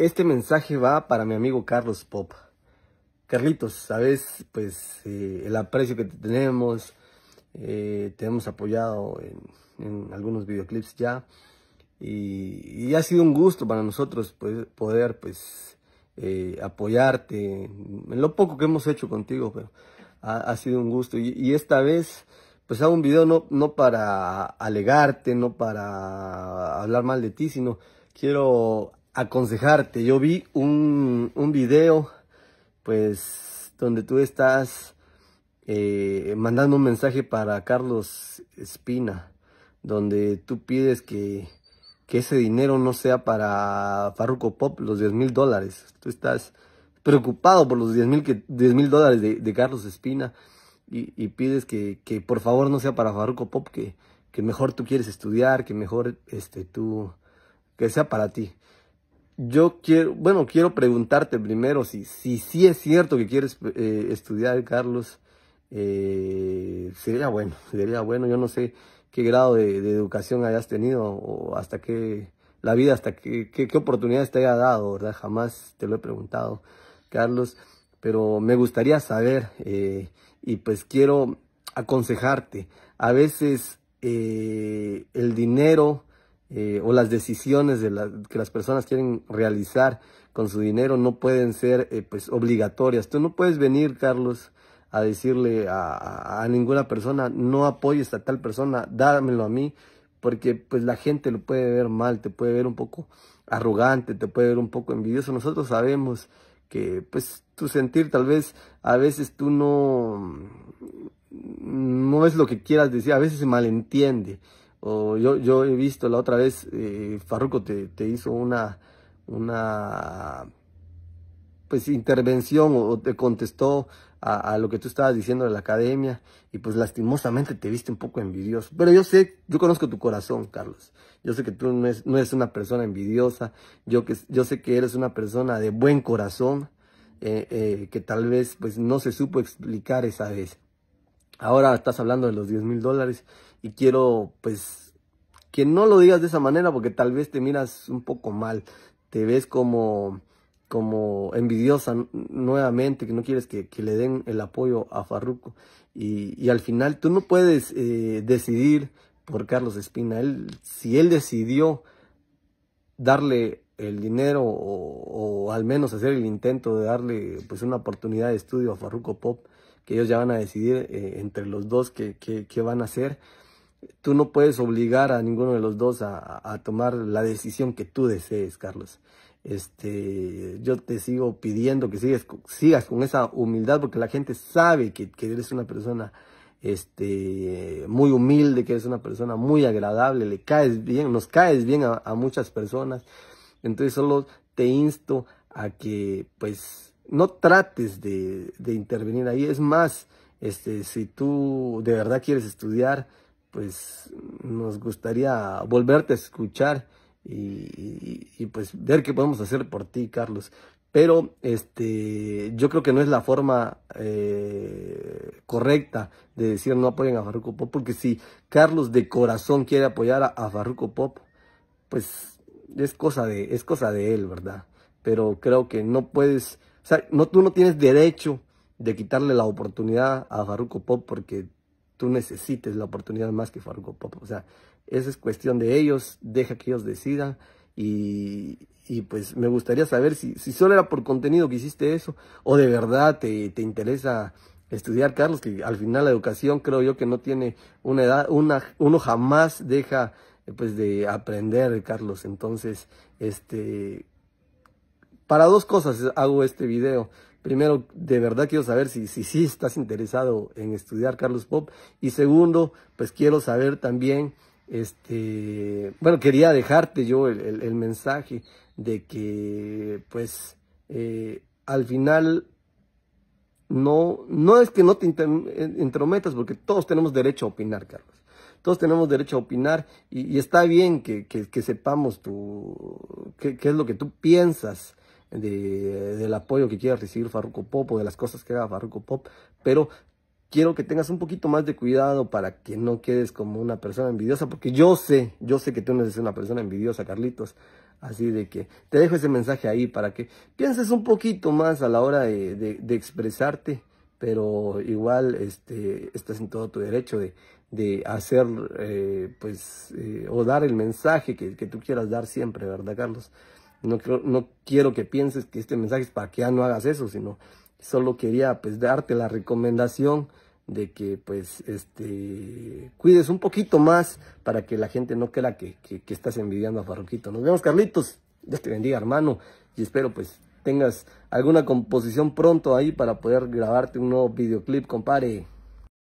Este mensaje va para mi amigo Carlos Pop. Carlitos, sabes, pues eh, el aprecio que te tenemos, eh, te hemos apoyado en, algunos videoclips ya y, ha sido un gusto para nosotros pues, poder pues eh, apoyarte en lo poco que hemos hecho contigo, pero ha, sido un gusto y, esta vez pues hago un video no, no para alegarte, no para hablar mal de ti, sino quiero aconsejarte. Yo vi un, un video, pues, donde tú estás eh, mandando un mensaje para Carlos Espina, donde tú pides que, que ese dinero no sea para Farruko Pop, los 10 mil dólares. Tú estás preocupado por los 10 mil dólares de, de, Carlos Espina y, pides que, que, por favor no sea para Farruko Pop, que, que mejor tú quieres estudiar, que mejor este, tú, que sea para ti yo quiero, bueno, quiero preguntarte primero si sí si, si es cierto que quieres eh, estudiar, Carlos. Eh, sería bueno, sería bueno. Yo no sé qué grado de, educación hayas tenido o hasta qué, la vida, hasta qué, qué, oportunidades te haya dado, ¿verdad? Jamás te lo he preguntado, Carlos. Pero me gustaría saber eh, y pues quiero aconsejarte. A veces eh, el dinero eh, o las decisiones que las personas quieren realizar con su dinero no pueden ser eh, pues obligatorias. Tú no puedes venir, Carlos, a decirle a, ninguna persona, no apoyes a tal persona, dámelo a mí, porque pues la gente lo puede ver mal, te puede ver un poco arrogante, te puede ver un poco envidioso. Nosotros sabemos que pues tu sentir tal vez a veces tú no no es lo que quieras decir, a veces se malentiende yo, yo he visto la otra vez, eh, Farruko te, hizo una, una pues, intervención o, te contestó a, lo que tú estabas diciendo de la academia y pues lastimosamente te viste un poco envidioso. Pero yo sé, yo conozco tu corazón, Carlos. Yo sé que tú no, eres una persona envidiosa, yo, que, yo sé que eres una persona de buen corazón. Eh, eh, que tal vez pues no se supo explicar esa vez. Ahora estás hablando de los 10 mil dólares y quiero pues que no lo digas de esa manera porque tal vez te miras un poco mal, te ves como como envidiosa nuevamente, que no quieres que, le den el apoyo a Farruco. Y, al final tú no puedes eh, decidir por Carlos Espina. Él, si él decidió darle el dinero o, al menos hacer el intento de darle pues una oportunidad de estudio a Farruko Pop, que ellos ya van a decidir eh, entre los dos que qué van a hacer tú no puedes obligar a ninguno de los dos a, a, tomar la decisión que tú desees, Carlos. Este, yo te sigo pidiendo que sigas, sigas con esa humildad porque la gente sabe que, eres una persona este, muy humilde, que eres una persona muy agradable, le caes bien, nos caes bien a, a muchas personas. Entonces solo te insto a que pues no trates de, de intervenir ahí. Es más, este, si tú de verdad quieres estudiar, pues nos gustaría volverte a escuchar y, pues ver qué podemos hacer por ti, Carlos. Pero este, yo creo que no es la forma eh, correcta de decir no apoyen a Farruko Pop, porque si Carlos de corazón quiere apoyar a, Farruko Pop, pues es cosa de, es cosa de él, ¿verdad? Pero creo que no puedes, o sea, no, tú no tienes derecho de quitarle la oportunidad a Farruko Pop porque tú necesites la oportunidad más que Fargo Pop. O sea, esa es cuestión de ellos, deja que ellos decidan. Y, y pues me gustaría saber si, si, solo era por contenido que hiciste eso o de verdad te, te interesa estudiar, Carlos, que al final la educación creo yo que no tiene una edad, una, uno jamás deja pues de aprender, Carlos. Entonces, este, para dos cosas hago este video. Primero, de verdad quiero saber si sí estás interesado en estudiar Carlos Pop. Y segundo, pues quiero saber también, este, bueno, quería dejarte yo el, mensaje de que, pues, eh, al final no, no es que no te entrometas, porque todos tenemos derecho a opinar, Carlos. Todos tenemos derecho a opinar y, está bien que, sepamos qué es lo que tú piensas de, del apoyo que quiera recibir Farruko Pop o de las cosas que haga Farruko Pop, pero quiero que tengas un poquito más de cuidado para que no quedes como una persona envidiosa, porque yo sé, yo sé que tú no eres una persona envidiosa, Carlitos. Así de que te dejo ese mensaje ahí para que pienses un poquito más a la hora de, expresarte, pero igual este, estás en todo tu derecho de, de hacer, eh, pues, eh, o dar el mensaje que, que tú quieras dar siempre, ¿verdad, Carlos? No, no quiero que pienses que este mensaje es para que ya no hagas eso, sino solo quería pues darte la recomendación de que pues este cuides un poquito más para que la gente no crea que, que, estás envidiando a Farroquito. Nos vemos Carlitos, Dios te bendiga hermano y espero pues tengas alguna composición pronto ahí para poder grabarte un nuevo videoclip, compadre.